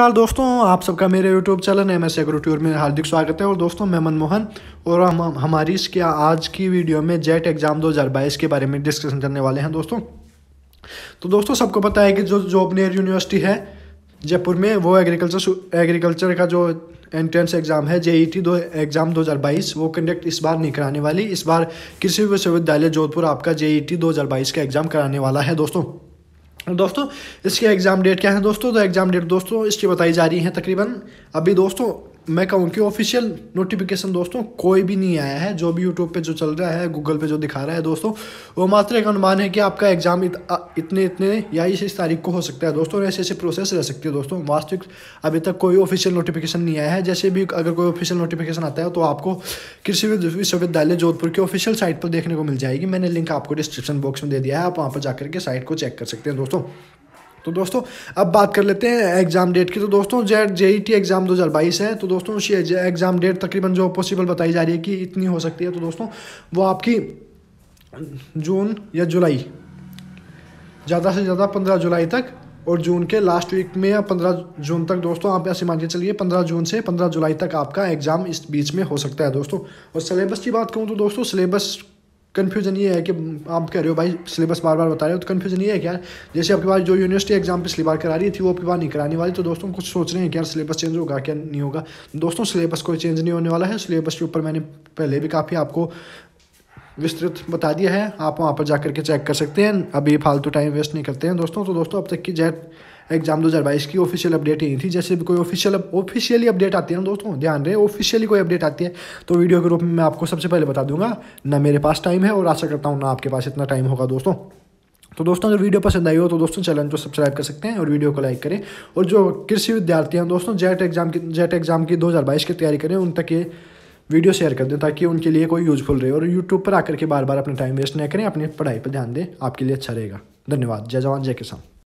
नमस्कार दोस्तों आप सबका मेरे YouTube channel M S agrotour में हार्दिक स्वागत है और दोस्तों मैं मनमोहन और हम हमारी इसके आज की वीडियो में जेट एग्ज़ाम 2022 के बारे में डिस्कशन करने वाले हैं दोस्तों तो दोस्तों सबको पता है कि जो जॉब नियर यूनिवर्सिटी है जयपुर में वो एग्रीकल्चर एग्रीकल्चर का जो एंट्रेंस एग्ज़ाम है जेईटी e दो एग्ज़ाम 2022 वो कंडक्ट इस बार नहीं कराने वाली इस बार कृषि विश्वविद्यालय जोधपुर आपका e जे ई का एग्ज़ाम कराने वाला है दोस्तों दोस्तों इसके एग्ज़ाम डेट क्या है दोस्तों तो एग्ज़ाम डेट दोस्तों इसकी बताई जा रही है तकरीबन अभी दोस्तों मैं कहूँ कि ऑफिशियल नोटिफिकेशन दोस्तों कोई भी नहीं आया है जो भी यूट्यूब पे जो चल रहा है गूगल पे जो दिखा रहा है दोस्तों वो मात्र एक अनुमान है कि आपका एग्जाम इत, इतने इतने या इस इस तारीख को हो सकता है दोस्तों ऐसे ऐसे प्रोसेस रह सकती है दोस्तों वास्तविक अभी तक कोई ऑफिशियल नोटिफिकेशन नहीं आया है जैसे भी अगर कोई ऑफिशियल नोटिफिकेशन आता है तो आपको कृषि विश्वविद्यालय जोधपुर की ऑफिशियल साइट पर देखने को मिल जाएगी मैंने लिंक आपको डिस्क्रिप्शन बॉक्स में दे दिया है आप वहाँ पर जाकर के साइट को चेक कर सकते हैं दोस्तों तो दोस्तों अब बात कर लेते हैं एग्ज़ाम डेट की तो दोस्तों जेड जे टी एग्ज़ाम 2022 है तो दोस्तों एग्ज़ाम डेट तकरीबन जो पॉसिबल बताई जा रही है कि इतनी हो सकती है तो दोस्तों वो आपकी जून या जुलाई ज़्यादा से ज़्यादा पंद्रह जुलाई तक और जून के लास्ट वीक में या पंद्रह जून तक दोस्तों आप ऐसे मान के चलिए पंद्रह जून से पंद्रह जुलाई तक आपका एग्ज़ाम इस बीच में हो सकता है दोस्तों और सिलेबस की बात करूँ तो दोस्तों सिलेबस कन्फ्यूजन ये है कि आप कह रहे हो भाई सिलेबस बार बार बता रहे हो तो कन्फ्यूजन ये है कि यार जैसे आपके पास जो यूनिवर्सिटी एग्जाम पिछली बार करा रही थी वो आपके पास नहीं कराने वाली तो दोस्तों कुछ सोच रहे हैं कि यार सिलेबस चेंज होगा क्या नहीं होगा दोस्तों सिलेबस कोई चेंज नहीं होने वाला है सिलेबस के ऊपर मैंने पहले भी काफ़ी आपको विस्तृत बता दिया है आप वहाँ पर जा करके चेक कर सकते हैं अभी फालतू टाइम वेस्ट नहीं करते हैं दोस्तों तो दोस्तों अब तक की जय एग्जाम 2022 की ऑफिशियल अपडेट ही थी जैसे भी कोई ऑफिशियल ऑफिशियली अपडेट आती है ना दोस्तों ध्यान रहे ऑफिशियली कोई अपडेट आती है तो वीडियो के रूप में मैं आपको सबसे पहले बता दूंगा ना मेरे पास टाइम है और आशा करता हूँ ना आपके पास इतना टाइम होगा दोस्तों तो दोस्तों अगर वीडियो पसंद आई हो तो दोस्तों चैनल को सब्सक्राइब कर सकते हैं और वीडियो को लाइक करें और जो कृषि विद्यार्थी हैं दोस्तों जेट एग्जाम की जेट एग्जाम की 2022 की तैयारी करें उन तक ये वीडियो शेयर कर दें ताकि उनके लिए कोई यूजफुल रहे और यूट्यूब पर आकर के बार बार अपना टाइम वेस्ट न करें अपनी पढ़ाई पर ध्यान दें आपके लिए अच्छा रहेगा धन्यवाद जय जवान जय किसान